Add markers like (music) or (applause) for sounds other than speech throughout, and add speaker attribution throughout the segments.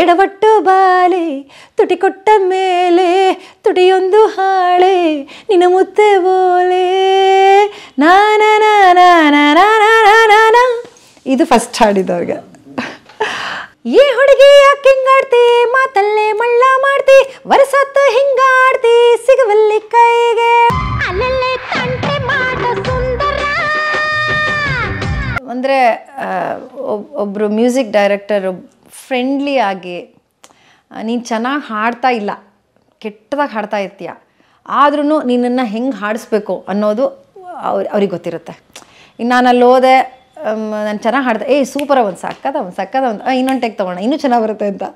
Speaker 1: ಎಡವಟ್ಟು ಬಾಲೆ ತುಟಿ ಕೊಟ್ಟ ಮೇಲೆ ತುಟಿಯೊಂದು ಹಾಳೆ ನಿನ್ನ ಮುತ್ತೆ ಬೋಲೆ ಇದು ಫಸ್ಟ್ ಹಾಡಿದವ್ರಿಗೆ ಈ ಹುಡುಗಿ ಯಾಕೆ ಹಿಂಗಾಡ್ತಿ ಮಾತಲ್ಲೇ ಮಳ್ಳ ಮಾಡ್ತಿ ವರಸತ್ತು ಹಿಂಗಾಡ್ತಿ ಸಿಗವಲ್ಲಿ ಕೈಗೆ ಅಂದರೆ ಒಬ್ಬರು ಮ್ಯೂಸಿಕ್ ಡೈರೆಕ್ಟರ್ ಫ್ರೆಂಡ್ಲಿಯಾಗಿ ನೀನು ಚೆನ್ನಾಗಿ ಹಾಡ್ತಾ ಇಲ್ಲ ಕೆಟ್ಟದಾಗ ಹಾಡ್ತಾ ಇರ್ತೀಯ ಆದ್ರೂ ನಿನ್ನನ್ನು ಹೆಂಗೆ ಹಾಡಿಸ್ಬೇಕು ಅನ್ನೋದು ಅವ್ರ ಅವ್ರಿಗೆ ಗೊತ್ತಿರುತ್ತೆ ಇನ್ನು ನಾನು ಅಲ್ಲಿ ಹೋದೆ ನಾನು ಚೆನ್ನಾಗಿ ಹಾಡ್ದೆ ಏಯ್ ಸೂಪರ ಒಂದು ಸಕ್ಕದ ಒಂದು ಸಕ್ಕದ ಒಂದು ಇನ್ನೊಂದು ಟೆಕ್ ತೊಗೊಳ್ಳೋಣ ಇನ್ನೂ ಚೆನ್ನಾಗಿ ಬರುತ್ತೆ ಅಂತ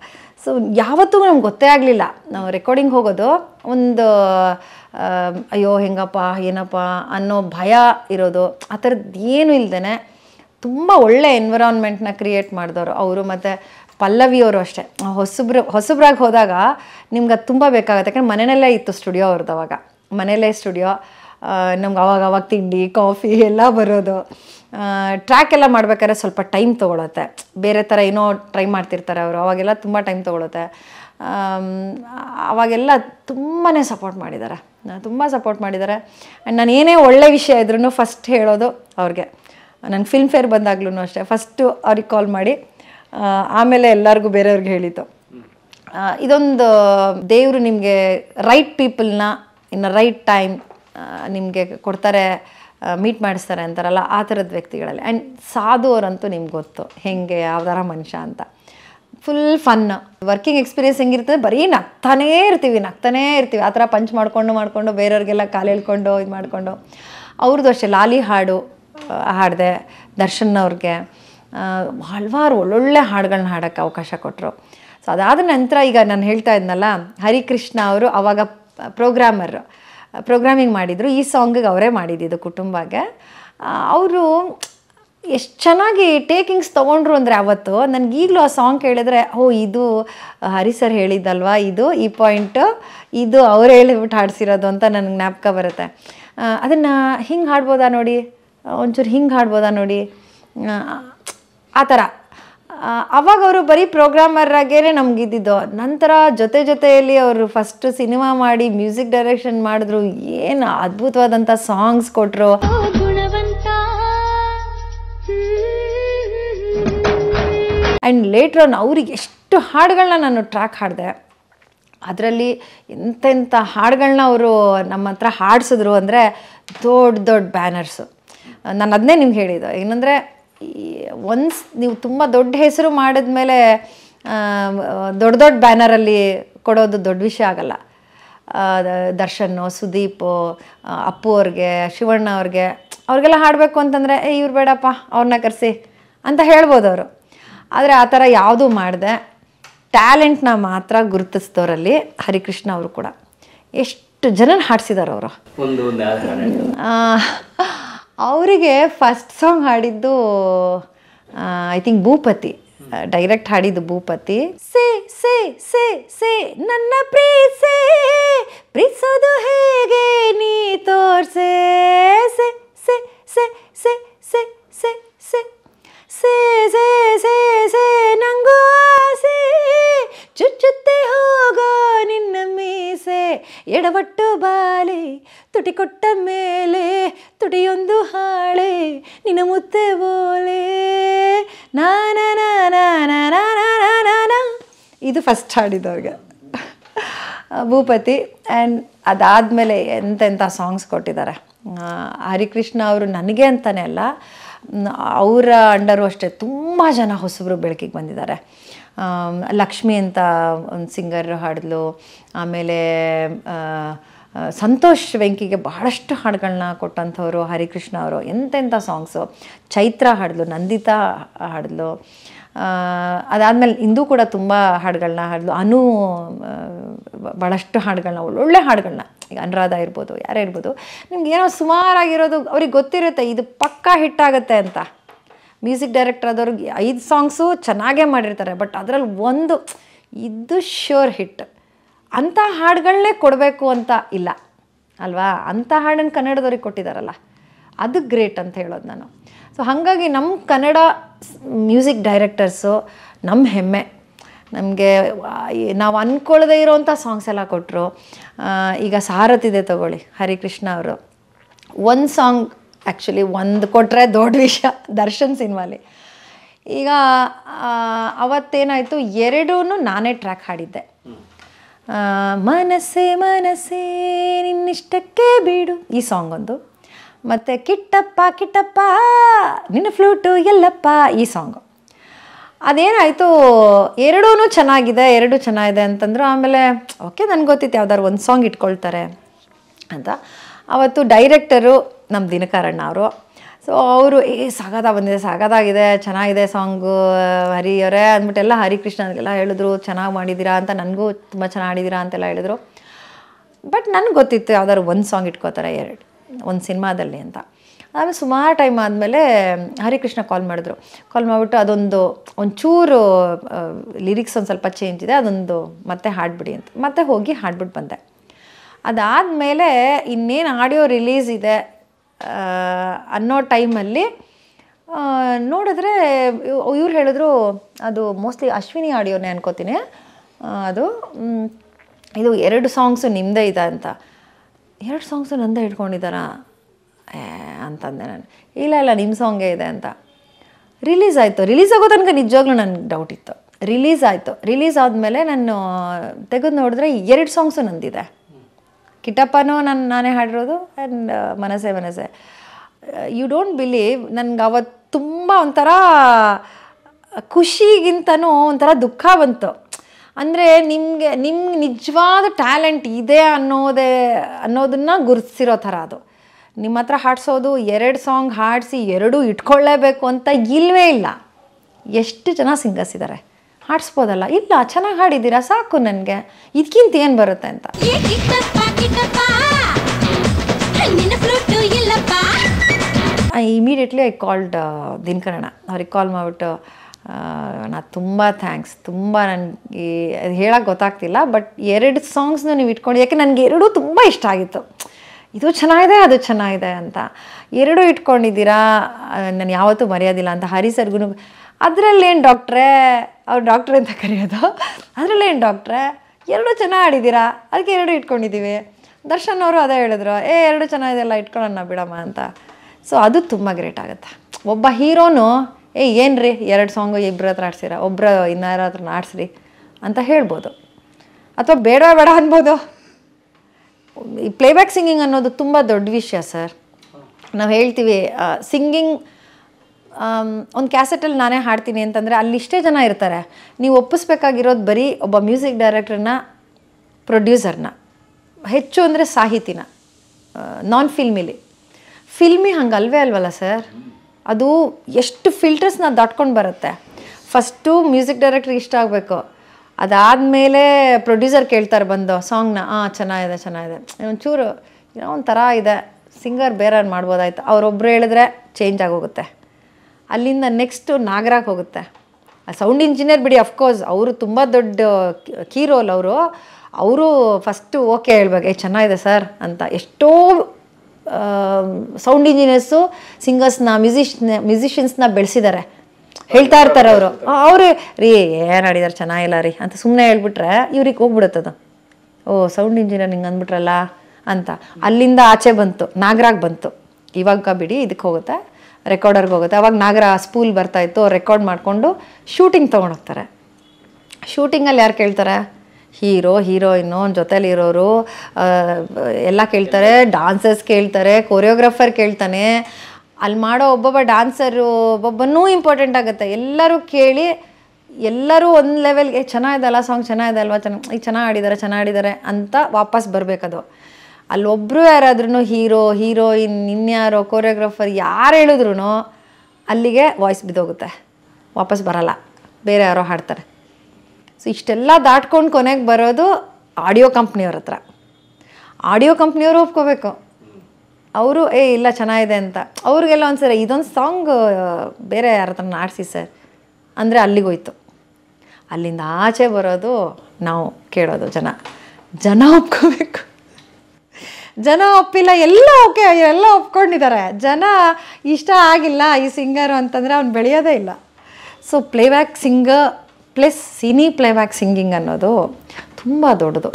Speaker 1: ಸೊ ಯಾವತ್ತೂ ನಮ್ಗೆ ಗೊತ್ತೇ ಆಗಲಿಲ್ಲ ನಾವು ರೆಕಾರ್ಡಿಂಗ್ ಹೋಗೋದು ಒಂದು ಅಯ್ಯೋ ಹೆಂಗಪ್ಪ ಏನಪ್ಪ ಅನ್ನೋ ಭಯ ಇರೋದು ಆ ಥರದ್ದು ಏನೂ ಇಲ್ಲದೇ ತುಂಬ ಒಳ್ಳೆ ಎನ್ವಿರಾನ್ಮೆಂಟ್ನ ಕ್ರಿಯೇಟ್ ಮಾಡಿದವರು ಅವರು ಮತ್ತು ಪಲ್ಲವಿಯವರು ಅಷ್ಟೇ ಹೊಸಬ್ರು ಹೊಸಬ್ರಾಗಿ ಹೋದಾಗ ನಿಮ್ಗೆ ಅದು ತುಂಬ ಬೇಕಾಗುತ್ತೆ ಯಾಕಂದರೆ ಮನೆಯಲ್ಲೇ ಇತ್ತು ಸ್ಟುಡಿಯೋ ಅವ್ರದ್ದು ಅವಾಗ ಮನೆಯಲ್ಲೇ ಸ್ಟುಡಿಯೋ ನಮ್ಗೆ ಅವಾಗ ಅವಾಗ ತಿಂಡಿ ಕಾಫಿ ಎಲ್ಲ ಬರೋದು ಟ್ರ್ಯಾಕ್ ಎಲ್ಲ ಮಾಡ್ಬೇಕಾದ್ರೆ ಸ್ವಲ್ಪ ಟೈಮ್ ತೊಗೊಳತ್ತೆ ಬೇರೆ ಥರ ಏನೋ ಟ್ರೈ ಮಾಡ್ತಿರ್ತಾರೆ ಅವರು ಅವಾಗೆಲ್ಲ ತುಂಬ ಟೈಮ್ ತೊಗೊಳುತ್ತೆ ಅವಾಗೆಲ್ಲ ತುಂಬಾ ಸಪೋರ್ಟ್ ಮಾಡಿದ್ದಾರೆ ತುಂಬ ಸಪೋರ್ಟ್ ಮಾಡಿದ್ದಾರೆ ಆ್ಯಂಡ್ ನಾನು ಏನೇ ಒಳ್ಳೆ ವಿಷಯ ಇದ್ರೂ ಫಸ್ಟ್ ಹೇಳೋದು ಅವ್ರಿಗೆ ನನ್ನ ಫಿಲ್ಮ್ ಫೇರ್ ಬಂದಾಗ್ಲೂ ಅಷ್ಟೇ ಫಸ್ಟು ಅವ್ರಿಗೆ ಕಾಲ್ ಮಾಡಿ ಆಮೇಲೆ ಎಲ್ಲರಿಗೂ ಬೇರೆಯವ್ರಿಗೆ ಹೇಳಿತು ಇದೊಂದು ದೇವರು ನಿಮಗೆ ರೈಟ್ ಪೀಪಲ್ನ ಇನ್ನು ರೈಟ್ ಟೈಮ್ ನಿಮಗೆ ಕೊಡ್ತಾರೆ ಮೀಟ್ ಮಾಡಿಸ್ತಾರೆ ಅಂತಾರಲ್ಲ ಆ ಥರದ ವ್ಯಕ್ತಿಗಳಲ್ಲಿ ಆ್ಯಂಡ್ ಸಾಧು ಅವರಂತೂ ನಿಮ್ಗೆ ಗೊತ್ತು ಹೆಂಗೆ ಯಾವ್ದಾರ ಮನುಷ್ಯ ಅಂತ ಫುಲ್ ಫನ್ ವರ್ಕಿಂಗ್ ಎಕ್ಸ್ಪೀರಿಯನ್ಸ್ ಹೆಂಗಿರ್ತದೆ ಬರೀ ನಗ್ತಾನೇ ಇರ್ತೀವಿ ನಗ್ತಾನೇ ಇರ್ತೀವಿ ಆ ಥರ ಪಂಚ್ ಮಾಡಿಕೊಂಡು ಮಾಡಿಕೊಂಡು ಬೇರೆಯವ್ರಿಗೆಲ್ಲ ಕಾಲು ಎಳ್ಕೊಂಡು ಇದು ಮಾಡಿಕೊಂಡು ಅವ್ರದ್ದು ಅಷ್ಟೇ ಲಾಲಿ ಹಾಡು ಹಾಡಿದೆ ದರ್ಶನ್ ಅವ್ರಿಗೆ ಹಲವಾರು ಒಳ್ಳೊಳ್ಳೆ ಹಾಡುಗಳನ್ನ ಹಾಡೋಕ್ಕೆ ಅವಕಾಶ ಕೊಟ್ಟರು ಸೊ ಅದಾದ ನಂತರ ಈಗ ನಾನು ಹೇಳ್ತಾ ಇದ್ನಲ್ಲ ಹರಿಕೃಷ್ಣ ಅವರು ಅವಾಗ ಪ್ರೋಗ್ರಾಮರ್ ಪ್ರೋಗ್ರಾಮಿಂಗ್ ಮಾಡಿದರು ಈ ಸಾಂಗಿಗೆ ಅವರೇ ಮಾಡಿದ್ದು ಕುಟುಂಬಗೆ ಅವರು ಎಷ್ಟು ಚೆನ್ನಾಗಿ ಟೇಕಿಂಗ್ಸ್ ತೊಗೊಂಡ್ರು ಅಂದರೆ ಅವತ್ತು ನನಗೀಗಲೂ ಆ ಸಾಂಗ್ ಕೇಳಿದ್ರೆ ಓ ಇದು ಹರಿ ಸರ್ ಹೇಳಿದ್ದಲ್ವಾ ಇದು ಈ ಪಾಯಿಂಟು ಇದು ಅವ್ರು ಹೇಳಿಬಿಟ್ಟು ಹಾಡಿಸಿರೋದು ಅಂತ ನನಗೆ ಜ್ಞಾಪಕ ಬರುತ್ತೆ ಅದನ್ನು ಹಿಂಗೆ ಹಾಡ್ಬೋದಾ ನೋಡಿ ಒಂಚೂರು ಹಿಂಗೆ ಹಾಡ್ಬೋದಾ ನೋಡಿ ಆ ಥರ ಅವಾಗ ಅವರು ಬರೀ ಪ್ರೋಗ್ರಾಮರಾಗೇನೆ ನಮ್ಗೆ ಇದ್ದಿದ್ದು ನಂತರ ಜೊತೆ ಜೊತೆಯಲ್ಲಿ ಅವರು ಫಸ್ಟ್ ಸಿನಿಮಾ ಮಾಡಿ ಮ್ಯೂಸಿಕ್ ಡೈರೆಕ್ಷನ್ ಮಾಡಿದ್ರು ಏನು ಅದ್ಭುತವಾದಂಥ ಸಾಂಗ್ಸ್ ಕೊಟ್ಟರು ಆ್ಯಂಡ್ ಲೇಟ್ರ್ ಆನ್ ಅವ್ರಿಗೆ ಎಷ್ಟು ಹಾಡುಗಳನ್ನ ನಾನು ಟ್ರ್ಯಾಕ್ ಹಾಡಿದೆ ಅದರಲ್ಲಿ ಎಂಥೆಂಥ ಹಾಡುಗಳನ್ನ ಅವರು ನಮ್ಮ ಹತ್ರ ಹಾಡಿಸಿದ್ರು ಅಂದರೆ ದೊಡ್ಡ ದೊಡ್ಡ ಬ್ಯಾನರ್ಸು ನಾನು ಅದನ್ನೇ ನಿಮ್ಗೆ ಹೇಳಿದ್ದು ಏನಂದರೆ ಒನ್ಸ್ ನೀವು ತುಂಬ ದೊಡ್ಡ ಹೆಸರು ಮಾಡಿದ ಮೇಲೆ ದೊಡ್ಡ ದೊಡ್ಡ ಬ್ಯಾನರಲ್ಲಿ ಕೊಡೋದು ದೊಡ್ಡ ವಿಷಯ ಆಗಲ್ಲ ದರ್ಶನ್ನು ಸುದೀಪು ಅಪ್ಪು ಅವ್ರಿಗೆ ಶಿವಣ್ಣ ಅವ್ರಿಗೆ ಅವ್ರಿಗೆಲ್ಲ ಹಾಡಬೇಕು ಅಂತಂದರೆ ಏ ಇವ್ರು ಬೇಡಪ್ಪ ಅವ್ರನ್ನ ಕರೆಸಿ ಅಂತ ಹೇಳ್ಬೋದು ಅವರು ಆದರೆ ಆ ಥರ ಯಾವುದೂ ಮಾಡಿದೆ ಟ್ಯಾಲೆಂಟ್ನ ಮಾತ್ರ ಗುರುತಿಸಿದವರಲ್ಲಿ ಹರಿಕೃಷ್ಣ ಅವರು ಕೂಡ ಎಷ್ಟು ಜನನ ಹಾಡಿಸಿದಾರೆ ಅವರು ಅವರಿಗೆ ಫಸ್ಟ್ ಸಾಂಗ್ ಹಾಡಿದ್ದು ಐ ತಿಂಕ್ ಭೂಪತಿ ಡೈರೆಕ್ಟ್ ಹಾಡಿದ್ದು ಭೂಪತಿ ಸೇ ಸೇ ಸೇ ಸೇ ನನ್ನ ಪ್ರೀಸೆ ಪ್ರೀಸೋದು ಹೇಗೆ ನೀ ತೋರ್ಸೆ ಸೇ ಸೇ ಸೇ ಸೇ ಸೇ ಸೇ ಸೆ ಸೇ ಸೇ ಸೇ ಸೇ ನಂಗೂ ಆಸೆ ಚುಚ್ಚುತ್ತೆ ಹೋಗೋ ನಿನ್ನ ಮೀಸೆ ಎಡವಟ್ಟು ಬಾಲಿ ಕೊಟ್ಟ ಮೇಲೆ ತುಟಿಯೊಂದು ಹಾಳೆ ನಿನ್ನ ಮುತ್ತೆ ಬೋಲೆ ನಾನ ಇದು ಫಸ್ಟ್ ಹಾಡಿದವ್ರಿಗೆ ಭೂಪತಿ ಆ್ಯಂಡ್ ಅದಾದಮೇಲೆ ಎಂತೆಂಥ ಸಾಂಗ್ಸ್ ಕೊಟ್ಟಿದ್ದಾರೆ ಹರಿಕೃಷ್ಣ ಅವರು ನನಗೆ ಅಂತಲೇ ಅಲ್ಲ ಅವರ ಅಂಡರು ಅಷ್ಟೇ ತುಂಬ ಜನ ಹೊಸಬರು ಬೆಳಕಿಗೆ ಬಂದಿದ್ದಾರೆ ಲಕ್ಷ್ಮಿ ಅಂತ ಒಂದು ಸಿಂಗರ್ ಹಾಡಿದ್ಲು ಆಮೇಲೆ ಸಂತೋಷ್ ವೆಂಕಿಗೆ ಬಹಳಷ್ಟು ಹಾಡುಗಳನ್ನ ಕೊಟ್ಟಂಥವ್ರು ಹರಿಕೃಷ್ಣ ಅವರು ಎಂತೆಂಥ ಸಾಂಗ್ಸು ಚೈತ್ರ ಹಾಡಲು ನಂದಿತಾ ಹಾಡಲು ಅದಾದಮೇಲೆ ಇಂದೂ ಕೂಡ ತುಂಬ ಹಾಡುಗಳನ್ನ ಹಾಡಲು ಅನು ಭಾಳಷ್ಟು ಹಾಡುಗಳನ್ನ ಒಳ್ಳೊಳ್ಳೆ ಹಾಡುಗಳನ್ನ ಈಗ ಅನುರಾಧ ಇರ್ಬೋದು ಯಾರೇ ಇರ್ಬೋದು ನಿಮ್ಗೆ ಏನೋ ಸುಮಾರಾಗಿರೋದು ಅವ್ರಿಗೆ ಗೊತ್ತಿರುತ್ತೆ ಇದು ಪಕ್ಕಾ ಹಿಟ್ಟಾಗುತ್ತೆ ಅಂತ ಮ್ಯೂಸಿಕ್ ಡೈರೆಕ್ಟರ್ ಆದವ್ರಿಗೆ ಐದು ಸಾಂಗ್ಸು ಚೆನ್ನಾಗೇ ಮಾಡಿರ್ತಾರೆ ಬಟ್ ಅದರಲ್ಲಿ ಒಂದು ಇದು ಶ್ಯೂರ್ ಹಿಟ್ ಅಂಥ ಹಾಡುಗಳನ್ನೇ ಕೊಡಬೇಕು ಅಂತ ಇಲ್ಲ ಅಲ್ವಾ ಅಂಥ ಹಾಡನ್ನು ಕನ್ನಡದವ್ರಿಗೆ ಕೊಟ್ಟಿದ್ದಾರಲ್ಲ ಅದು ಗ್ರೇಟ್ ಅಂತ ಹೇಳೋದು ನಾನು ಸೊ ಹಾಗಾಗಿ ನಮ್ಮ ಕನ್ನಡ ಮ್ಯೂಸಿಕ್ ಡೈರೆಕ್ಟರ್ಸು ನಮ್ಮ ಹೆಮ್ಮೆ ನಮಗೆ ನಾವು ಅಂದ್ಕೊಳ್ಳದೆ ಇರೋವಂಥ ಸಾಂಗ್ಸ್ ಎಲ್ಲ ಕೊಟ್ಟರು ಈಗ ಸಾರಥಿದೆ ತಗೊಳ್ಳಿ ಹರಿಕೃಷ್ಣ ಅವರು ಒಂದು ಸಾಂಗ್ ಆ್ಯಕ್ಚುಲಿ ಒಂದು ಕೊಟ್ಟರೆ ದೊಡ್ಡ ವಿಷಯ ದರ್ಶನ್ ಸಿನಿಮಾಲಿ ಈಗ ಅವತ್ತೇನಾಯಿತು ಎರಡೂ ನಾನೇ ಟ್ರ್ಯಾಕ್ ಹಾಡಿದ್ದೆ ಮನಸ್ಸೇ ಮನಸ್ಸೇ ನಿನ್ನಿಷ್ಟಕ್ಕೆ ಬೀಡು ಈ ಸಾಂಗ್ ಒಂದು ಮತ್ತು ಕಿಟ್ಟಪ್ಪ ಕಿಟ್ಟಪ್ಪ ನಿನ್ನ ಫ್ಲೂಟು ಎಲ್ಲಪ್ಪ ಈ ಸಾಂಗು ಅದೇನಾಯಿತು ಎರಡೂ ಚೆನ್ನಾಗಿದೆ ಎರಡೂ ಚೆನ್ನಾಗಿದೆ ಅಂತಂದ್ರು ಆಮೇಲೆ ಓಕೆ ನನಗೆ ಗೊತ್ತಿತ್ತು ಯಾವ್ದಾದ್ರು ಒಂದು ಸಾಂಗ್ ಇಟ್ಕೊಳ್ತಾರೆ ಅಂತ ಅವತ್ತು ಡೈರೆಕ್ಟರು ನಮ್ಮ ದಿನಕರಣ್ಣ ಅವರು ಸೊ ಅವರು ಏ ಸಾಗದ ಬಂದಿದೆ ಸಾಗದಾಗಿದೆ ಚೆನ್ನಾಗಿದೆ ಸಾಂಗು ಹರಿಯವರೇ ಅಂದ್ಬಿಟ್ಟೆಲ್ಲ ಹರಿಕೃಷ್ಣನಿಗೆಲ್ಲ ಹೇಳಿದ್ರು ಚೆನ್ನಾಗಿ ಮಾಡಿದ್ದೀರಾ ಅಂತ ನನಗೂ ತುಂಬ ಚೆನ್ನಾಗಿ ಆಡಿದ್ದೀರಾ ಅಂತೆಲ್ಲ ಹೇಳಿದರು ಬಟ್ ನನಗೆ ಗೊತ್ತಿತ್ತು ಯಾವ್ದಾದ್ರು ಒಂದು ಸಾಂಗ್ ಇಟ್ಕೋತಾರೆ ಎರಡು ಒಂದು ಸಿನಿಮಾದಲ್ಲಿ ಅಂತ ಆಮೇಲೆ ಸುಮಾರು ಟೈಮ್ ಆದಮೇಲೆ ಹರಿಕೃಷ್ಣ ಕಾಲ್ ಮಾಡಿದ್ರು ಕಾಲ್ ಮಾಡಿಬಿಟ್ಟು ಅದೊಂದು ಒಂಚೂರು ಲಿರಿಕ್ಸ್ ಒಂದು ಸ್ವಲ್ಪ ಚೇಂಜ್ ಇದೆ ಅದೊಂದು ಮತ್ತೆ ಹಾಡ್ಬಿಡಿ ಅಂತ ಮತ್ತೆ ಹೋಗಿ ಹಾಡ್ಬಿಟ್ಟು ಬಂದೆ ಅದಾದಮೇಲೆ ಇನ್ನೇನು ಆಡಿಯೋ ರಿಲೀಸ್ ಇದೆ ಅನ್ನೋ ಟೈಮಲ್ಲಿ ನೋಡಿದ್ರೆ ಇವ್ರು ಹೇಳಿದ್ರು ಅದು ಮೋಸ್ಟ್ಲಿ ಅಶ್ವಿನಿ ಆಡಿಯೋನೇ ಅನ್ಕೋತೀನಿ ಅದು ಇದು ಎರಡು ಸಾಂಗ್ಸು ನಿಮ್ಮದೇ ಇದೆ ಅಂತ ಎರಡು ಸಾಂಗ್ಸು ನಂದೇ ಇಟ್ಕೊಂಡಿದ್ದಾರ ಅಂತಂದೆ ನಾನು ಇಲ್ಲ ಇಲ್ಲ ನಿಮ್ಮ ಸಾಂಗೇ ಇದೆ ಅಂತ ರಿಲೀಸ್ ಆಯಿತು ರಿಲೀಸ್ ಆಗೋ ತನಕ ನಿಜವಾಗ್ಲೂ ನನಗೆ ಡೌಟ್ ಇತ್ತು ರಿಲೀಸ್ ಆಯಿತು ರಿಲೀಸ್ ಆದಮೇಲೆ ನಾನು ತೆಗೆದು ನೋಡಿದ್ರೆ ಎರಡು ಸಾಂಗ್ಸು ನಂದಿದೆ ಕಿಟಪ್ಪನೂ ನಾನು ನಾನೇ ಹಾಡಿರೋದು ಆ್ಯಂಡ್ ಮನಸ್ಸೇ ಮನಸ್ಸೇ ಯು ಡೋಂಟ್ ಬಿಲೀವ್ ನನಗೆ ಅವತ್ತು ತುಂಬ ಒಂಥರ ಖುಷಿಗಿಂತನೂ ಒಂಥರ ದುಃಖ ಬಂತು ಅಂದರೆ ನಿಮಗೆ ನಿಮ್ಗೆ ನಿಜವಾದ ಟ್ಯಾಲೆಂಟ್ ಇದೆ ಅನ್ನೋದೇ ಅನ್ನೋದನ್ನು ಗುರುತಿಸಿರೋ ಥರ ಅದು ನಿಮ್ಮ ಹತ್ರ ಹಾಡಿಸೋದು ಎರಡು ಸಾಂಗ್ ಹಾಡಿಸಿ ಎರಡೂ ಇಟ್ಕೊಳ್ಳೇಬೇಕು ಅಂತ ಇಲ್ಲವೇ ಇಲ್ಲ ಎಷ್ಟು ಜನ ಸಿಂಗರ್ಸ್ ಇದ್ದಾರೆ ಹಾಡಿಸ್ಬೋದಲ್ಲ ಇಲ್ಲ ಚೆನ್ನಾಗಿ ಹಾಡಿದ್ದೀರಾ ಸಾಕು ನನಗೆ ಇದಕ್ಕಿಂತ ಏನು ಬರುತ್ತೆ ಅಂತ I immediately I called Dinakaran ಅವ್ರಿಗೆ ಕಾಲ್ ಮಾಡಿಬಿಟ್ಟು ನಾ ತುಂಬ ಥ್ಯಾಂಕ್ಸ್ ತುಂಬ ನನಗೆ ಹೇಳೋಕ್ಕೆ ಗೊತ್ತಾಗ್ತಿಲ್ಲ ಬಟ್ ಎರಡು ಸಾಂಗ್ಸ್ನು ನೀವು ಇಟ್ಕೊಂಡು ಯಾಕೆ ನನಗೆ ಎರಡೂ ತುಂಬ ಇಷ್ಟ ಆಗಿತ್ತು ಇದು ಚೆನ್ನಾಗಿದೆ ಅದು ಚೆನ್ನಾಗಿದೆ ಅಂತ ಎರಡೂ ಇಟ್ಕೊಂಡಿದ್ದೀರಾ ನಾನು ಯಾವತ್ತೂ ಮರೆಯೋದಿಲ್ಲ ಅಂತ ಹರಿ ಸರ್ಗೂ ಅದರಲ್ಲೇನು ಡಾಕ್ಟ್ರೇ ಅವ್ರು ಡಾಕ್ಟ್ರ್ ಅಂತ ಕರೆಯೋದು ಅದರಲ್ಲೇನು ಡಾಕ್ಟ್ರೇ ಎರಡು ಚೆನ್ನಾಗಿ ಆಡಿದ್ದೀರಾ ಅದಕ್ಕೆ ಎರಡು ಇಟ್ಕೊಂಡಿದ್ದೀವಿ ದರ್ಶನ್ ಅವರು ಅದೇ ಹೇಳಿದ್ರು ಏ ಎರಡು ಚೆನ್ನಾಗಿದೆಲ್ಲ ಇಟ್ಕೊಳ್ಳೋಣ ಬಿಡಮ್ಮ ಅಂತ ಸೊ ಅದು ತುಂಬ ಗ್ರೇಟ್ ಆಗುತ್ತೆ ಒಬ್ಬ ಹೀರೋನು ಏ ಏನು ರೀ ಎರಡು ಸಾಂಗು ಇಬ್ಬರ ಹತ್ರ ಆಡ್ಸಿರ ಒಬ್ಬರ ಇನ್ನಾರ ಹತ್ರ ಆಡ್ಸ್ರಿ ಅಂತ ಹೇಳ್ಬೋದು ಅಥವಾ ಬೇಡ ಬೇಡ ಅನ್ಬೋದು ಈ ಪ್ಲೇಬ್ಯಾಕ್ ಸಿಂಗಿಂಗ್ ಅನ್ನೋದು ತುಂಬ ದೊಡ್ಡ ವಿಷಯ ಸರ್ ನಾವು ಹೇಳ್ತೀವಿ ಸಿಂಗಿಂಗ್ ಒಂದು ಕ್ಯಾಸೆಟಲ್ಲಿ ನಾನೇ ಹಾಡ್ತೀನಿ ಅಂತಂದರೆ ಅಲ್ಲಿ ಇಷ್ಟೇ ಜನ ಇರ್ತಾರೆ ನೀವು ಒಪ್ಪಿಸ್ಬೇಕಾಗಿರೋದು ಬರೀ ಒಬ್ಬ ಮ್ಯೂಸಿಕ್ ಡೈರೆಕ್ಟ್ರನ್ನ ಪ್ರೊಡ್ಯೂಸರ್ನ ಹೆಚ್ಚು ಅಂದರೆ ಸಾಹಿತಿನ ನಾನ್ ಫಿಲ್ಮಿಲಿ ಫಿಲ್ಮಿ ಅಲ್ವೇ ಅಲ್ವಲ್ಲ ಸರ್ ಅದು ಎಷ್ಟು ಫಿಲ್ಟರ್ಸ್ನ ದಾಟ್ಕೊಂಡು ಬರುತ್ತೆ ಫಸ್ಟು ಮ್ಯೂಸಿಕ್ ಡೈರೆಕ್ಟ್ರಿಗೆ ಇಷ್ಟ ಆಗಬೇಕು ಅದಾದಮೇಲೆ ಪ್ರೊಡ್ಯೂಸರ್ ಕೇಳ್ತಾರೆ ಬಂದು ಸಾಂಗ್ನ ಹಾಂ ಚೆನ್ನಾಗಿದೆ ಚೆನ್ನಾಗಿದೆ ಒಂಚೂರು ಏನೋ ಒಂಥರ ಇದೆ ಸಿಂಗರ್ ಬೇರೆಯವ್ರು ಮಾಡ್ಬೋದಾಯ್ತು ಅವರೊಬ್ಬರು ಹೇಳಿದ್ರೆ ಚೇಂಜ್ ಆಗೋಗುತ್ತೆ ಅಲ್ಲಿಂದ ನೆಕ್ಸ್ಟು ನಾಗರಾಗೆ ಹೋಗುತ್ತೆ ಸೌಂಡ್ ಇಂಜಿನಿಯರ್ ಬಿಡಿ ಅಫ್ಕೋರ್ಸ್ ಅವರು ತುಂಬ ದೊಡ್ಡ ಕೀ ರೋಲ್ ಅವರು ಅವರು ಫಸ್ಟು ಓಕೆ ಹೇಳ್ಬೇಕು ಏ ಚೆನ್ನಾಗಿದೆ ಸರ್ ಅಂತ ಎಷ್ಟೋ ಸೌಂಡ್ ಇಂಜಿನಿಯರ್ಸು ಸಿಂಗರ್ಸ್ನ ಮ್ಯೂಸಿಷನ್ ಮ್ಯೂಸಿಷಿಯನ್ಸ್ನ ಬೆಳೆಸಿದ್ದಾರೆ ಹೇಳ್ತಾ ಇರ್ತಾರೆ ಅವರು ಅವರು ರೀ ಏನು ಆಡಿದಾರೆ ಚೆನ್ನಾಗಿಲ್ಲ ರೀ ಅಂತ ಸುಮ್ಮನೆ ಹೇಳ್ಬಿಟ್ರೆ ಇವ್ರಿಗೆ ಹೋಗ್ಬಿಡುತ್ತದು ಓ ಸೌಂಡ್ ಇಂಜಿನಿಯರ್ ಹಿಂಗೆ ಅಂದ್ಬಿಟ್ರಲ್ಲ ಅಂತ ಅಲ್ಲಿಂದ ಆಚೆ ಬಂತು ನಾಗರಾಗ್ ಬಂತು ಇವಾಗ ಬಿಡಿ ಇದಕ್ಕೆ ಹೋಗುತ್ತೆ ರೆಕಾರ್ಡರ್ಗೆ ಹೋಗುತ್ತೆ ಅವಾಗ ನಾಗರ ಆ ಬರ್ತಾ ಬರ್ತಾಯಿತ್ತು ರೆಕಾರ್ಡ್ ಮಾಡಿಕೊಂಡು ಶೂಟಿಂಗ್ ತೊಗೊಂಡೋಗ್ತಾರೆ ಶೂಟಿಂಗಲ್ಲಿ ಯಾರು ಕೇಳ್ತಾರೆ ಹೀರೋ ಹೀರೋಯಿನ್ನು ಜೊತೇಲಿ ಇರೋರು ಎಲ್ಲ ಕೇಳ್ತಾರೆ ಡಾನ್ಸರ್ಸ್ ಕೇಳ್ತಾರೆ ಕೊರಿಯೋಗ್ರಾಫರ್ ಕೇಳ್ತಾನೆ ಅಲ್ಲಿ ಮಾಡೋ ಒಬ್ಬೊಬ್ಬ ಡಾನ್ಸರು ಒಬ್ಬೊಬ್ಬನೂ ಇಂಪಾರ್ಟೆಂಟ್ ಆಗುತ್ತೆ ಎಲ್ಲರೂ ಕೇಳಿ ಎಲ್ಲರೂ ಒಂದು ಲೆವೆಲ್ಗೆ ಚೆನ್ನಾಗಿದೆ ಅಲ್ಲ ಸಾಂಗ್ ಚೆನ್ನಾಗಿದೆ ಅಲ್ವಾ ಚೆನ್ನಾಗಿ ಈಗ ಚೆನ್ನಾಗಿ ಆಡಿದ್ದಾರೆ ಚೆನ್ನಾಗಿ ಆಡಿದ್ದಾರೆ ಅಂತ ವಾಪಸ್ ಬರಬೇಕದು ಅಲ್ಲೊಬ್ಬರು ಯಾರಾದ್ರೂ ಹೀರೋ ಹೀರೋಯಿನ್ ಇನ್ಯಾರೋ ಕೋರಿಯೋಗ್ರಾಫರ್ ಯಾರು ಹೇಳಿದ್ರು ಅಲ್ಲಿಗೆ ವಾಯ್ಸ್ ಬಿದ್ದೋಗುತ್ತೆ ವಾಪಸ್ ಬರಲ್ಲ ಬೇರೆ ಯಾರೋ ಹಾಡ್ತಾರೆ ಸೊ ಇಷ್ಟೆಲ್ಲ ದಾಟ್ಕೊಂಡು ಕೊನೆಗೆ ಬರೋದು ಆಡಿಯೋ ಕಂಪ್ನಿಯವ್ರ ಹತ್ರ ಆಡಿಯೋ ಕಂಪ್ನಿಯವರು ಒಪ್ಕೋಬೇಕು ಅವರು ಏ ಇಲ್ಲ ಚೆನ್ನಾಗಿದೆ ಅಂತ ಅವ್ರಿಗೆಲ್ಲ ಒಂದು ಸರಿ ಇದೊಂದು ಸಾಂಗ್ ಬೇರೆ ಯಾರ ಹತ್ರ ಆಡಿಸಿ ಸರ್ ಅಂದರೆ ಅಲ್ಲಿಗೋಯ್ತು ಅಲ್ಲಿಂದ ಆಚೆ ಬರೋದು ನಾವು ಕೇಳೋದು ಜನ ಜನ ಒಪ್ಕೋಬೇಕು ಜನ ಒಪ್ಪಿಲ್ಲ ಎಲ್ಲ ಓಕೆ ಎಲ್ಲ ಒಪ್ಕೊಂಡಿದ್ದಾರೆ ಜನ ಇಷ್ಟ ಆಗಿಲ್ಲ ಈ ಸಿಂಗರು ಅಂತಂದರೆ ಅವ್ನು ಬೆಳೆಯೋದೇ ಇಲ್ಲ so playback singer plus cine playback singing ಅನ್ನೋದು ತುಂಬ ದೊಡ್ಡದು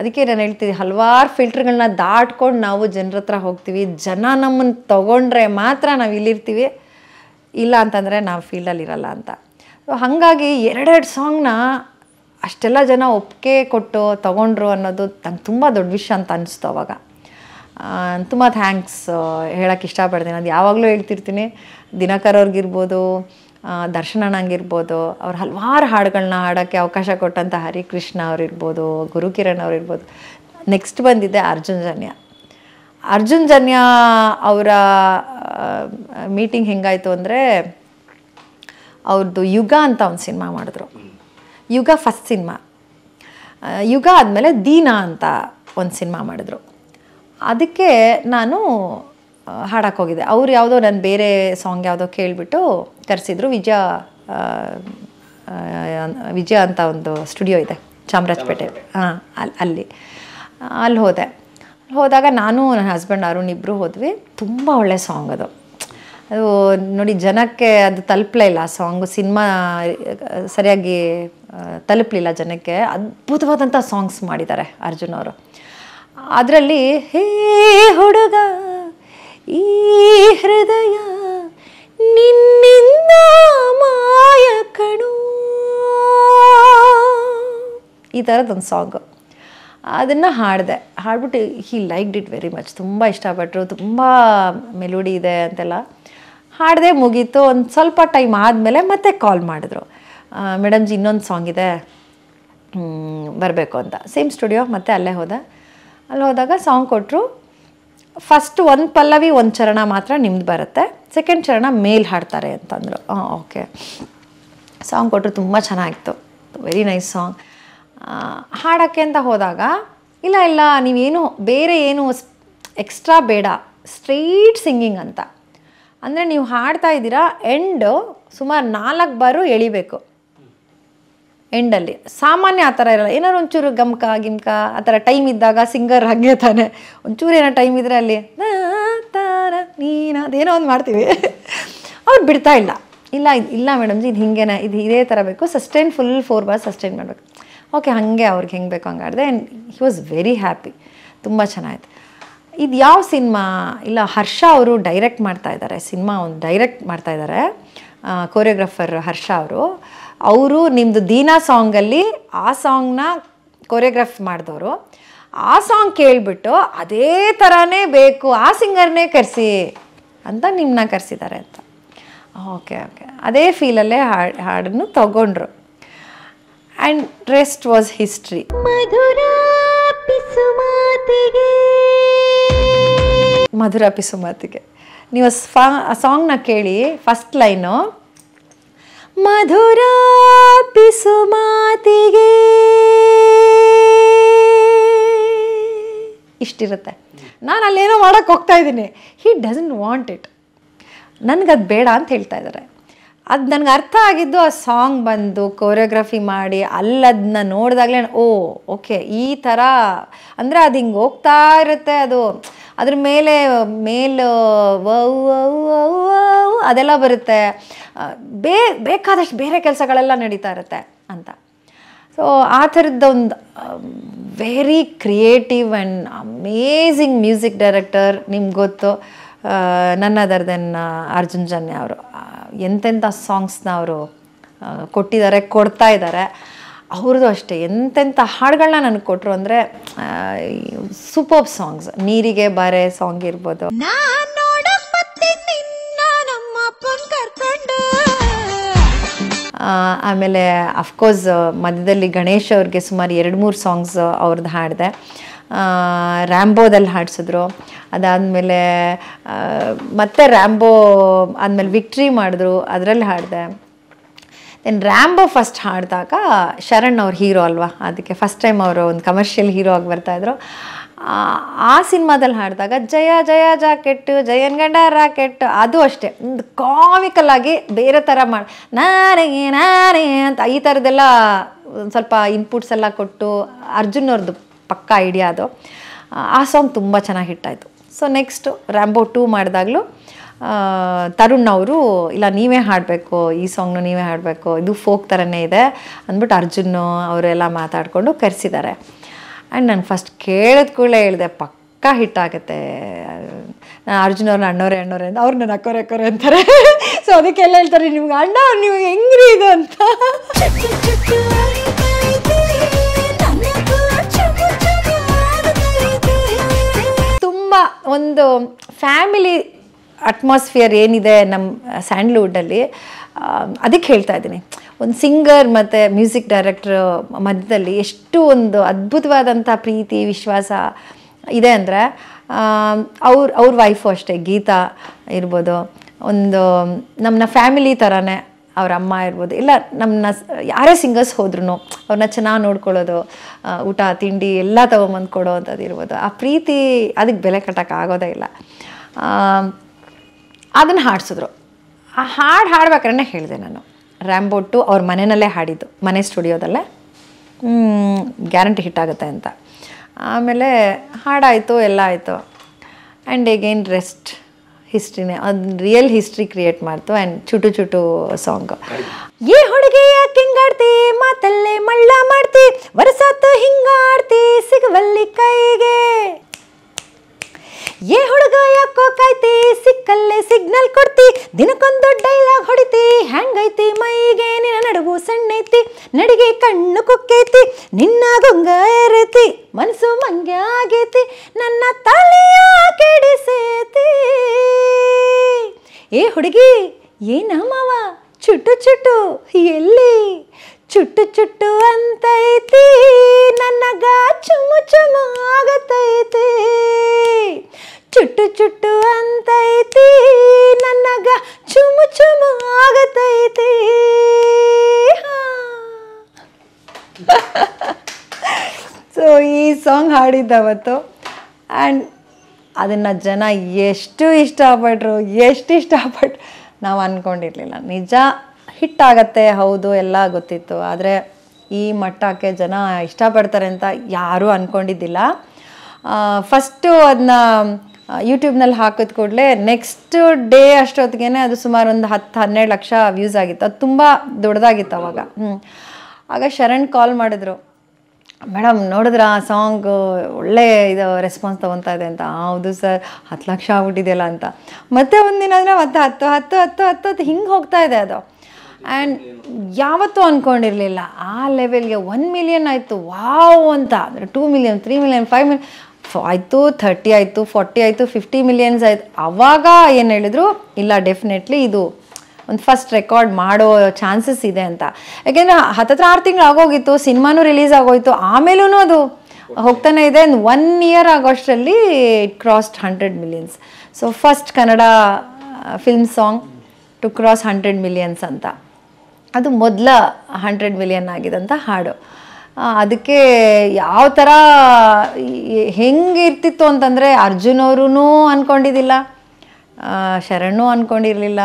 Speaker 1: ಅದಕ್ಕೆ ನಾನು ಹೇಳ್ತೀನಿ ಹಲವಾರು ಫಿಲ್ಟರ್ಗಳನ್ನ ದಾಟ್ಕೊಂಡು ನಾವು ಜನರ ಹತ್ರ ಹೋಗ್ತೀವಿ ಜನ ನಮ್ಮನ್ನು ತಗೊಂಡ್ರೆ ಮಾತ್ರ ನಾವು ಇಲ್ಲಿರ್ತೀವಿ ಇಲ್ಲ ಅಂತಂದರೆ ನಾವು ಫೀಲ್ಡಲ್ಲಿ ಇರಲ್ಲ ಅಂತ ಹಾಗಾಗಿ ಎರಡೆರಡು ಸಾಂಗ್ನ ಅಷ್ಟೆಲ್ಲ ಜನ ಒಪ್ಪಿಗೆ ಕೊಟ್ಟು ತೊಗೊಂಡ್ರು ಅನ್ನೋದು ನಂಗೆ ತುಂಬ ದೊಡ್ಡ ವಿಷಯ ಅಂತ ಅನ್ನಿಸ್ತು ಅವಾಗ ತುಂಬ ಥ್ಯಾಂಕ್ಸ್ ಹೇಳೋಕ್ಕೆ ಇಷ್ಟಪಡ್ತೀನಿ ಅದು ಯಾವಾಗಲೂ ಹೇಳ್ತಿರ್ತೀನಿ ದಿನಕರ್ ಅವ್ರಿಗಿರ್ಬೋದು ದರ್ಶನ ಅವ್ರು ಹಲವಾರು ಹಾಡುಗಳನ್ನ ಹಾಡೋಕ್ಕೆ ಅವಕಾಶ ಕೊಟ್ಟಂಥ ಹರಿಕೃಷ್ಣ ಅವ್ರಿರ್ಬೋದು ಗುರುಕಿರಣ್ ಅವ್ರಿರ್ಬೋದು ನೆಕ್ಸ್ಟ್ ಬಂದಿದ್ದೆ ಅರ್ಜುನ್ ಜನ್ಯ ಅರ್ಜುನ್ ಜನ್ಯ ಅವರ ಮೀಟಿಂಗ್ ಹೆಂಗಾಯಿತು ಅಂದರೆ ಅವ್ರದ್ದು ಯುಗ ಅಂತ ಒಂದು ಸಿನಿಮಾ ಮಾಡಿದ್ರು ಯುಗ ಫಸ್ಟ್ ಸಿನಿಮಾ ಯುಗ ಆದಮೇಲೆ ದೀನಾ ಅಂತ ಒಂದು ಸಿನಿಮಾ ಮಾಡಿದ್ರು ಅದಕ್ಕೆ ನಾನು ಹಾಡಕ್ಕೆ ಹೋಗಿದ್ದೆ ಅವ್ರು ಯಾವುದೋ ನಾನು ಬೇರೆ ಸಾಂಗ್ ಯಾವುದೋ ಕೇಳಿಬಿಟ್ಟು ಕರೆಸಿದ್ರು ವಿಜಯ ವಿಜಯ ಅಂತ ಒಂದು ಸ್ಟುಡಿಯೋ ಇದೆ ಚಾಮರಾಜಪೇಟೆ ಹಾಂ ಅಲ್ಲಿ ಅಲ್ಲಿ ಅಲ್ಲಿ ಹೋದೆ ಹೋದಾಗ ನಾನು ನನ್ನ ಹಸ್ಬೆಂಡ್ ಅರುಣ್ ಇಬ್ಬರು ಹೋದ್ವಿ ತುಂಬ ಒಳ್ಳೆ ಸಾಂಗ್ ಅದು ಅದು ನೋಡಿ ಜನಕ್ಕೆ ಅದು ತಲುಪಲೇ ಇಲ್ಲ ಸಾಂಗ್ ಸಾಂಗು ಸಿನಿಮಾ ಸರಿಯಾಗಿ ತಲುಪಲಿಲ್ಲ ಜನಕ್ಕೆ ಅದ್ಭುತವಾದಂಥ ಸಾಂಗ್ಸ್ ಮಾಡಿದ್ದಾರೆ ಅರ್ಜುನ್ ಅವರು ಅದರಲ್ಲಿ ಹೇ ಹುಡುಗ ಈ ಹೃದಯ ನಿನ್ನಿಂದ ಮಾಯ ಕಣು ಈ ಥರದೊಂದು ಸಾಂಗು ಅದನ್ನು ಹಾಡಿದೆ ಹಾಡ್ಬಿಟ್ಟು he like it very much ತುಂಬ ಇಷ್ಟಪಟ್ಟರು ತುಂಬ ಮೆಲೋಡಿ ಇದೆ ಅಂತೆಲ್ಲ ಹಾಡದೆ ಮುಗೀತು ಒಂದು ಸ್ವಲ್ಪ ಟೈಮ್ ಆದಮೇಲೆ ಮತ್ತೆ ಕಾಲ್ ಮಾಡಿದ್ರು ಮೇಡಮ್ ಜಿ ಇನ್ನೊಂದು ಸಾಂಗ್ ಇದೆ ಬರಬೇಕು ಅಂತ ಸೇಮ್ ಸ್ಟುಡಿಯೋ ಮತ್ತೆ ಅಲ್ಲೇ ಹೋದೆ ಅಲ್ಲಿ ಹೋದಾಗ ಸಾಂಗ್ ಕೊಟ್ಟರು ಫಸ್ಟ್ ಒಂದು ಪಲ್ಲವಿ ಒಂದು ಚರಣ ಮಾತ್ರ ನಿಮ್ದು ಬರುತ್ತೆ ಸೆಕೆಂಡ್ ಚರಣ ಮೇಲ್ ಹಾಡ್ತಾರೆ ಅಂತಂದರು ಹಾಂ ಓಕೆ ಸಾಂಗ್ ಕೊಟ್ಟರು ತುಂಬ ಚೆನ್ನಾಗಿತ್ತು ವೆರಿ ನೈಸ್ ಸಾಂಗ್ ಹಾಡೋಕ್ಕೆ ಅಂತ ಹೋದಾಗ ಇಲ್ಲ ಇಲ್ಲ ನೀವೇನು ಬೇರೆ ಏನು ಎಕ್ಸ್ಟ್ರಾ ಬೇಡ ಸ್ಟ್ರೈಟ್ ಸಿಂಗಿಂಗ್ ಅಂತ ಅಂದರೆ ನೀವು ಹಾಡ್ತಾ ಇದ್ದೀರಾ ಎಂಡು ಸುಮಾರು ನಾಲ್ಕು ಬಾರು ಎಳಿಬೇಕು ಎಂಡಲ್ಲಿ ಸಾಮಾನ್ಯ ಆ ಥರ ಇರಲ್ಲ ಏನಾರು ಒಂಚೂರು ಗಮಕ ಗಿಮ್ಕ ಆ ಥರ ಟೈಮ್ ಇದ್ದಾಗ ಸಿಂಗರ್ ಹಾಗೆ ತಾನೆ ಒಂಚೂರು ಏನೋ ಟೈಮ್ ಇದ್ರೆ ಅಲ್ಲಿ ತಾರ ನೀನ ಅದೇನೋ ಒಂದು ಮಾಡ್ತೀವಿ ಅವ್ರು ಬಿಡ್ತಾ ಇಲ್ಲ ಇಲ್ಲ ಇದು ಇಲ್ಲ ಮೇಡಮ್ ಇದು ಹಿಂಗೇನ ಇದು ಇದೇ ಥರ ಬೇಕು sustain full four bar sustain ಮಾಡಬೇಕು ಓಕೆ ಹಾಗೆ ಅವ್ರಿಗೆ ಹೆಂಗೆ ಬೇಕು ಹಂಗಾಡ್ದೆ and he was very happy ತುಂಬ ಚೆನ್ನಾಗಿತ್ತು ಇದು ಯಾವ ಸಿನಿಮಾ ಇಲ್ಲ ಹರ್ಷ ಅವರು ಡೈರೆಕ್ಟ್ ಮಾಡ್ತಾ ಇದ್ದಾರೆ ಸಿನಿಮಾ ಒಂದು ಡೈರೆಕ್ಟ್ ಮಾಡ್ತಾ ಇದ್ದಾರೆ ಕೋರಿಯೋಗ್ರಾಫರ್ ಹರ್ಷ ಅವರು ಅವರು ನಿಮ್ಮದು ದೀನಾ ಸಾಂಗಲ್ಲಿ ಆ ಸಾಂಗ್ನ ಕೊರಿಯೋಗ್ರಫ್ ಮಾಡಿದವರು ಆ ಸಾಂಗ್ ಕೇಳಿಬಿಟ್ಟು ಅದೇ ಥರನೇ ಬೇಕು ಆ ಸಿಂಗರ್ನೇ ಕರೆಸಿ ಅಂತ ನಿಮ್ಮನ್ನ ಕರೆಸಿದ್ದಾರೆ ಅಂತ ಓಕೆ ಓಕೆ ಅದೇ ಫೀಲಲ್ಲೇ ಹಾಡು ಹಾಡನ್ನು ತಗೊಂಡ್ರು ಆ್ಯಂಡ್ ರೆಸ್ಟ್ ವಾಸ್ ಹಿಸ್ಟ್ರಿ ಮಧುರಾ ಮಧುರ ಪಿಸು ಮಾತಿಗೆ ನೀವು ಸ್ಫಾ ಸಾಂಗ್ನ ಕೇಳಿ ಫಸ್ಟ್ ಲೈನು ಮಧುರ ಪಿಸು ಮಾತಿಗೆ ಇಷ್ಟಿರುತ್ತೆ ನಾನು ಅಲ್ಲೇನೋ ಮಾಡೋಕ್ಕೆ ಹೋಗ್ತಾ ಇದ್ದೀನಿ ಹಿ ಡಸಂಟ್ ವಾಂಟ್ ಇಟ್ ನನಗದು ಬೇಡ ಅಂತ ಹೇಳ್ತಾ ಇದ್ದಾರೆ ಅದು ನನಗೆ ಅರ್ಥ ಆಗಿದ್ದು ಆ ಸಾಂಗ್ ಬಂದು ಕೊರಿಯೋಗ್ರಫಿ ಮಾಡಿ ಅಲ್ಲದನ್ನ ನೋಡಿದಾಗಲೇ ಓ ಓಕೆ ಈ ಥರ ಅಂದರೆ ಅದು ಹಿಂಗೆ ಹೋಗ್ತಾ ಇರುತ್ತೆ ಅದು ಅದ್ರ ಮೇಲೆ ಮೇಲ್ ಅದೆಲ್ಲ ಬರುತ್ತೆ ಬೇ ಬೇಕಾದಷ್ಟು ಬೇರೆ ಕೆಲಸಗಳೆಲ್ಲ ನಡೀತಾ ಇರುತ್ತೆ ಅಂತ ಸೊ ಆ ಥರದ್ದೊಂದು very creative and amazing music director ನಿಮ್ಗೆ ಗೊತ್ತು ನನ್ನ ಅದರ್ ದೆನ್ ಅರ್ಜುನ್ ಜನ್ಯ ಅವರು ಎಂತೆಂಥ ಸಾಂಗ್ಸ್ನ ಅವರು ಕೊಟ್ಟಿದ್ದಾರೆ ಕೊಡ್ತಾ ಇದ್ದಾರೆ ಅವ್ರದ್ದು ಅಷ್ಟೇ ಎಂತೆಂಥ ಹಾಡುಗಳನ್ನ ನನಗೆ ಕೊಟ್ಟರು ಅಂದರೆ ಸೂಪರ್ ಸಾಂಗ್ಸ್ ನೀರಿಗೆ ಬಾರೆ ಸಾಂಗ್ ಇರ್ಬೋದು ಆಮೇಲೆ ಅಫ್ಕೋರ್ಸ್ ಮಧ್ಯದಲ್ಲಿ ಗಣೇಶ್ ಅವ್ರಿಗೆ ಸುಮಾರು ಎರಡು ಮೂರು ಸಾಂಗ್ಸ್ ಅವ್ರದ್ದು ಹಾಡಿದೆ ರ್ಯಾಂಬೋದಲ್ಲಿ ಹಾಡಿಸಿದ್ರು ಅದಾದಮೇಲೆ ಮತ್ತೆ ರ್ಯಾಂಬೋ ಆದಮೇಲೆ ವಿಕ್ಟ್ರಿ ಮಾಡಿದ್ರು ಅದರಲ್ಲಿ ಹಾಡಿದೆ ದೆನ್ ರ್ಯಾಂಬೋ ಫಸ್ಟ್ ಹಾಡಿದಾಗ ಶರಣ್ ಅವ್ರ ಹೀರೋ ಅಲ್ವಾ ಅದಕ್ಕೆ ಫಸ್ಟ್ ಟೈಮ್ ಅವರು ಒಂದು ಕಮರ್ಷಿಯಲ್ ಹೀರೋ ಆಗಿ ಬರ್ತಾಯಿದ್ರು ಆ ಸಿನಿಮಾದಲ್ಲಿ ಹಾಡಿದಾಗ ಜಯ ಜಯ ಜಾಕೆಟ್ ಜಯನ್ ಗಂಡ ರಾಕೆಟ್ ಅದು ಅಷ್ಟೇ ಒಂದು ಕಾಮಿಕಲ್ ಆಗಿ ಬೇರೆ ಥರ ಮಾಡಿ ನಾನೇ ನಾನೇ ಅಂತ ಈ ಥರದ್ದೆಲ್ಲ ಸ್ವಲ್ಪ ಇನ್ಪುಟ್ಸ್ ಎಲ್ಲ ಕೊಟ್ಟು ಅರ್ಜುನ್ ಅವ್ರದ್ದು ಪಕ್ಕಾ ಐಡಿಯಾ ಅದು ಆ ಸಾಂಗ್ ತುಂಬ ಚೆನ್ನಾಗಿ ಹಿಟ್ಟಾಯಿತು ಸೊ ನೆಕ್ಸ್ಟು ರ್ಯಾಂಬೋ ಟೂ ಮಾಡಿದಾಗಲೂ ತರುಣ್ ಅವರು ಇಲ್ಲ ನೀವೇ ಹಾಡಬೇಕು ಈ ಸಾಂಗ್ನು ನೀವೇ ಹಾಡಬೇಕು ಇದು ಫೋಕ್ ಥರನೇ ಇದೆ ಅಂದ್ಬಿಟ್ಟು ಅರ್ಜುನ್ ಅವರೆಲ್ಲ ಮಾತಾಡಿಕೊಂಡು ಕರೆಸಿದ್ದಾರೆ ಆ್ಯಂಡ್ ನಾನು ಫಸ್ಟ್ ಕೇಳಿದ ಕೂಡಲೇ ಹೇಳಿದೆ ಪಕ್ಕಾ ಹಿಟ್ಟಾಗುತ್ತೆ ನಾನು ಅರ್ಜುನ್ ಅವ್ರನ್ನ ಅಣ್ಣವ್ರೆ ಅಣ್ಣವ್ರೆ ಅಂತ ಅವ್ರು ನನ್ನ ಅಕ್ಕೋರೆ ಅಕ್ಕೋರೆ ಅಂತಾರೆ ಸೊ ಅದಕ್ಕೆಲ್ಲ ಹೇಳ್ತಾರೆ ನಿಮ್ಗೆ ಅಣ್ಣ ನೀವು ಹೆಂಗ್ರಿ ಇದು ಅಂತ (laughs) ಒಂದು ಫ್ಯಾಮಿಲಿ ಅಟ್ಮಾಸ್ಫಿಯರ್ ಏನಿದೆ ನಮ್ಮ ಸ್ಯಾಂಡ್ಲ್ವುಡ್ಡಲ್ಲಿ ಅದಕ್ಕೆ ಹೇಳ್ತಾ ಇದ್ದೀನಿ ಒಂದು ಸಿಂಗರ್ ಮತ್ತು ಮ್ಯೂಸಿಕ್ ಡೈರೆಕ್ಟ್ರ್ ಮಧ್ಯದಲ್ಲಿ ಎಷ್ಟು ಒಂದು ಅದ್ಭುತವಾದಂಥ ಪ್ರೀತಿ ವಿಶ್ವಾಸ ಇದೆ ಅಂದರೆ ಅವ್ರ ಅವ್ರ ವೈಫು ಅಷ್ಟೇ ಗೀತಾ ಇರ್ಬೋದು ಒಂದು ನಮ್ಮನ್ನ ಫ್ಯಾಮಿಲಿ ಥರನೇ ಅವ್ರ ಅಮ್ಮ ಇರ್ಬೋದು ಇಲ್ಲ ನಮ್ಮನ್ನ ಯಾರೇ ಸಿಂಗರ್ಸ್ ಹೋದ್ರೂ ಅವ್ರನ್ನ ಚೆನ್ನಾಗಿ ನೋಡ್ಕೊಳ್ಳೋದು ಊಟ ತಿಂಡಿ ಎಲ್ಲ ತೊಗೊಂಬಂದು ಕೊಡೋ ಅಂಥದ್ದು ಇರ್ಬೋದು ಆ ಪ್ರೀತಿ ಅದಕ್ಕೆ ಬೆಲೆ ಆಗೋದೇ ಇಲ್ಲ ಅದನ್ನು ಹಾಡಿಸಿದ್ರು ಆ ಹಾಡು ಹಾಡ್ಬೇಕ್ರೆ ಹೇಳಿದೆ ನಾನು ರ್ಯಾಂಬೋಟು ಅವ್ರ ಮನೆಯಲ್ಲೇ ಹಾಡಿದ್ದು ಮನೆ ಸ್ಟುಡಿಯೋದಲ್ಲೇ ಗ್ಯಾರಂಟಿ ಹಿಟ್ ಆಗುತ್ತೆ ಅಂತ ಆಮೇಲೆ ಹಾಡಾಯಿತು ಎಲ್ಲ ಆಯಿತು ಆ್ಯಂಡ್ ಎಗೇನ್ ರೆಸ್ಟ್ ಹಿಸ್ಟ್ರಿನೇ ಅದು ರಿಯಲ್ ಹಿಸ್ಟ್ರಿ ಕ್ರಿಯೇಟ್ ಮಾಡ್ತು ಆ್ಯಂಡ್ ಚುಟು ಚುಟು ಸಾಂಗ್ ಏ ಯಾಕೆ ಹಿಂಗಾಡ್ತಿ ಮಾತಲ್ಲೇ ಮಳ್ಳ ಮಾಡ್ತಿ ವರಸಾತು ಹಿಂಗಾಡ್ತಿ ಸಿಗವಲ್ಲಿ ಕೈಗೆ ಏ ಹುಡುಗ ಯಾಕೋ ಕಾಯ್ತಿ ಸಿಕ್ಕಲ್ಲೇ ಸಿಗ್ನಲ್ ಕೊಡ್ತಿ ದಿನಕ್ಕೊಂದು ಡೈಲಾಗ್ ಹೊಡಿತಿ ಹ್ಯಾಂಗೈತಿ ಮೈಗೆ ನಿನ್ನ ನಡುವು ಸಣ್ಣೈತಿ ನಡಿಗೆ ಕಣ್ಣು ಕುಕ್ಕೈತಿ ನಿನ್ನ ಗುಂಗ ಏರೈತಿ ಮನಸ್ಸು ಮಂಗೆ ಆಗೈತಿ ನನ್ನ ತಲೆಯ ಕೆಡಿಸೇತಿ ಏ ಹುಡುಗಿ ಏನ ಮಾವ ಚುಟ್ಟು ಚುಟ್ಟು ಎಲ್ಲಿ ಚುಟ್ಟು ಚುಟ್ಟು ಅಂತೈತಿ ನನಗ ಚುಮು ಚುಮು ಆಗತೈತಿ ಚುಟ್ಟು ಚುಟ್ಟು ಅಂತೈತಿ ನನಗ ಚುಮು ಚುಮು ಆಗತೈತಿ ಸೊ (laughs) ಈ ಸಾಂಗ್ ಹಾಡಿದ್ದವತ್ತು ಆ್ಯಂಡ್ ಅದನ್ನು ಜನ ಎಷ್ಟು ಇಷ್ಟಪಟ್ಟರು ಎಷ್ಟು ಇಷ್ಟಪಟ್ಟು ನಾವು ಅಂದ್ಕೊಂಡಿರಲಿಲ್ಲ ನಿಜ ಹಿಟ್ಟಾಗತ್ತೆ ಹೌದು ಎಲ್ಲ ಗೊತ್ತಿತ್ತು ಆದರೆ ಈ ಮಟ್ಟಕ್ಕೆ ಜನ ಇಷ್ಟಪಡ್ತಾರೆ ಅಂತ ಯಾರೂ ಅಂದ್ಕೊಂಡಿದ್ದಿಲ್ಲ ಫಸ್ಟು ಅದನ್ನ ಯೂಟ್ಯೂಬ್ನಲ್ಲಿ ಹಾಕಿದ ಕೂಡಲೇ ನೆಕ್ಸ್ಟ್ ಡೇ ಅಷ್ಟೊತ್ತಿಗೆ ಅದು ಸುಮಾರು ಒಂದು ಹತ್ತು ಹನ್ನೆರಡು ಲಕ್ಷ ವ್ಯೂಸ್ ಆಗಿತ್ತು ಅದು ತುಂಬ ದೊಡ್ಡದಾಗಿತ್ತು ಅವಾಗ ಹ್ಞೂ ಆಗ ಶರಣ್ ಕಾಲ್ ಮಾಡಿದ್ರು ಮೇಡಮ್ ನೋಡಿದ್ರೆ ಆ ಸಾಂಗ್ ಒಳ್ಳೆ ಇದು ರೆಸ್ಪಾನ್ಸ್ ತೊಗೊತಾ ಇದೆ ಅಂತ ಹೌದು ಸರ್ ಹತ್ತು ಲಕ್ಷ ಆಗ್ಬಿಟ್ಟಿದೆಯಲ್ಲ ಅಂತ ಮತ್ತೆ ಒಂದಿನ ಅಂದರೆ ಮತ್ತೆ ಹತ್ತು ಹತ್ತು ಹತ್ತು ಹತ್ತು ಹತ್ತು ಹಿಂಗೆ ಹೋಗ್ತಾ ಇದೆ ಅದು ಆ್ಯಂಡ್ ಯಾವತ್ತೂ ಅಂದ್ಕೊಂಡಿರಲಿಲ್ಲ ಆ ಲೆವೆಲ್ಗೆ ಒನ್ ಮಿಲಿಯನ್ ಆಯಿತು ವಾವ್ ಅಂತ ಅಂದರೆ two million three million five million ಆಯಿತು ಥರ್ಟಿ ಆಯಿತು ಫಾರ್ಟಿ ಆಯಿತು ಫಿಫ್ಟಿ ಮಿಲಿಯನ್ಸ್ ಆಯಿತು ಆವಾಗ ಏನು ಹೇಳಿದ್ರು ಇಲ್ಲ ಡೆಫಿನೆಟ್ಲಿ ಇದು ಒಂದು ಫಸ್ಟ್ ರೆಕಾರ್ಡ್ ಮಾಡೋ ಚಾನ್ಸಸ್ ಇದೆ ಅಂತ ಯಾಕೆಂದರೆ ಹತ್ತತ್ರ ಆರು ತಿಂಗಳು ಆಗೋಗಿತ್ತು ಸಿನಿಮಾನೂ ರಿಲೀಸ್ ಆಗೋಯ್ತು ಆಮೇಲೂ ಅದು ಹೋಗ್ತಾನೆ ಇದೆ ಒನ್ ಇಯರ್ ಆಗೋಷ್ಟರಲ್ಲಿ it crossed hundred millions so first Kannada film song to cross hundred millions ಅಂತ ಅದು ಮೊದಲ ಹಂಡ್ರೆಡ್ ಮಿಲಿಯನ್ ಆಗಿದಂಥ ಹಾಡು ಅದಕ್ಕೆ ಯಾವ ಥರ ಹೆಂಗಿರ್ತಿತ್ತು ಅಂತಂದರೆ ಅರ್ಜುನ್ ಅವರು ಅಂದ್ಕೊಂಡಿದ್ದಿಲ್ಲ ಶರಣು ಅಂದ್ಕೊಂಡಿರಲಿಲ್ಲ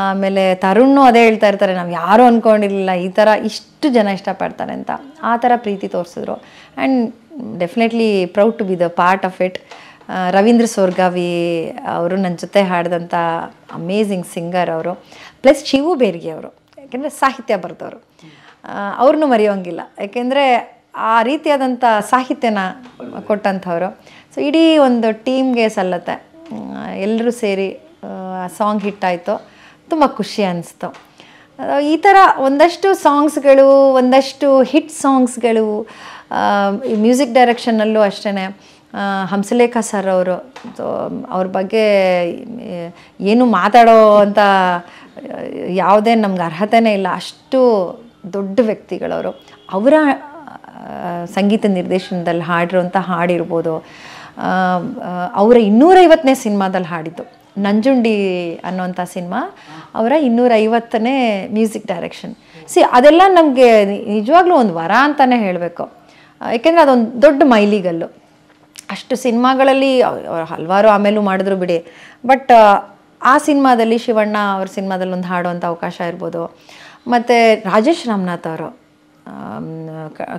Speaker 1: ಆಮೇಲೆ ತರುಣ್ಣು ಅದೇ ಹೇಳ್ತಾ ಇರ್ತಾರೆ ನಾವು ಯಾರೂ ಅಂದ್ಕೊಂಡಿರಲಿಲ್ಲ ಈ ಥರ ಇಷ್ಟು ಜನ ಇಷ್ಟಪಡ್ತಾರೆ ಅಂತ ಆ ಥರ ಪ್ರೀತಿ ತೋರಿಸಿದ್ರು and definitely proud to be the part of it Ravindra Soragavi ಅವರು ನನ್ನ ಜೊತೆ ಹಾಡಿದಂಥ ಅಮೇಝಿಂಗ್ ಸಿಂಗರ್ ಅವರು ಪ್ಲಸ್ ಶಿವು ಬೇರ್ಗೆ ಅವರು ಯಾಕೆಂದರೆ ಸಾಹಿತ್ಯ ಬರೆದವರು ಅವ್ರನ್ನೂ ಮರೆಯೋಂಗಿಲ್ಲ ಯಾಕೆಂದರೆ ಆ ರೀತಿಯಾದಂಥ ಸಾಹಿತ್ಯನ ಕೊಟ್ಟಂಥವ್ರು ಸೊ ಇಡೀ ಒಂದು ಟೀಮ್ಗೆ ಸಲ್ಲತ್ತೆ ಎಲ್ಲರೂ ಸೇರಿ ಆ ಸಾಂಗ್ ಹಿಟ್ಟಾಯಿತು ತುಂಬ ಖುಷಿ ಅನ್ನಿಸ್ತು ಈ ಥರ ಒಂದಷ್ಟು ಸಾಂಗ್ಸ್ಗಳು ಒಂದಷ್ಟು ಹಿಟ್ ಸಾಂಗ್ಸ್ಗಳು ಈ ಮ್ಯೂಸಿಕ್ ಡೈರೆಕ್ಷನಲ್ಲೂ ಅಷ್ಟೇ ಹಂಸಲೇಖ ಸರ್ ಅವರು ಅವ್ರ ಬಗ್ಗೆ ಏನು ಮಾತಾಡೋ ಅಂತ ಯಾವುದೇ ನಮ್ಗೆ ಅರ್ಹತೆನೇ ಇಲ್ಲ ಅಷ್ಟು ದೊಡ್ಡ ವ್ಯಕ್ತಿಗಳವರು ಅವರ ಸಂಗೀತ ನಿರ್ದೇಶನದಲ್ಲಿ ಹಾಡಿರುವಂಥ ಹಾಡಿರ್ಬೋದು ಅವರ ಇನ್ನೂರೈವತ್ತನೇ ಸಿನಿಮಾದಲ್ಲಿ ಹಾಡಿದ್ದು ನಂಜುಂಡಿ ಅನ್ನೋಂಥ ಸಿನಿಮಾ ಅವರ ಇನ್ನೂರೈವತ್ತನೇ ಮ್ಯೂಸಿಕ್ ಡೈರೆಕ್ಷನ್ ಸಿ ಅದೆಲ್ಲ ನಮಗೆ ನಿಜವಾಗ್ಲೂ ಒಂದು ವರ ಅಂತಲೇ ಹೇಳಬೇಕು ಏಕೆಂದರೆ ಅದೊಂದು ದೊಡ್ಡ ಮೈಲಿಗಲ್ಲು ಅಷ್ಟು ಸಿನಿಮಾಗಳಲ್ಲಿ ಹಲವಾರು ಆಮೇಲೂ ಮಾಡಿದ್ರು ಬಿಡಿ ಬಟ್ ಆ ಸಿನಿಮಾದಲ್ಲಿ ಶಿವಣ್ಣ ಅವ್ರ ಸಿನಿಮಾದಲ್ಲಿ ಒಂದು ಹಾಡುವಂಥ ಅವಕಾಶ ಇರ್ಬೋದು ಮತ್ತು ರಾಜೇಶ್ ರಾಮನಾಥ್ ಅವರು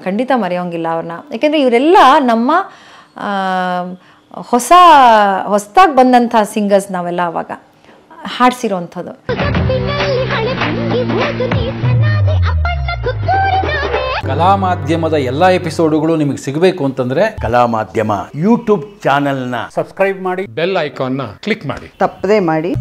Speaker 1: ಖಂಡಿತ ಮರೆಯೋಂಗಿಲ್ಲ ಅವ್ರನ್ನ ಏಕೆಂದರೆ ಇವರೆಲ್ಲ ನಮ್ಮ ಹೊಸ ಹೊಸದಾಗಿ ಬಂದಂಥ ಸಿಂಗರ್ಸ್ ನಾವೆಲ್ಲ ಅವಾಗ ಹಾಡ್ಸಿರೋವಂಥದ್ದು ಕಲಾ ಮಾಧ್ಯಮದ ಎಲ್ಲ ಎಪಿಸೋಡುಗಳು ನಿಮಗೆ ಸಿಗಬೇಕು ಅಂತಂದ್ರೆ ಕಲಾ ಮಾಧ್ಯಮ ಯೂಟ್ಯೂಬ್ ನ ಸಬ್ಸ್ಕ್ರೈಬ್ ಮಾಡಿ ಬೆಲ್ ನ ಕ್ಲಿಕ್ ಮಾಡಿ ತಪ್ಪದೇ ಮಾಡಿ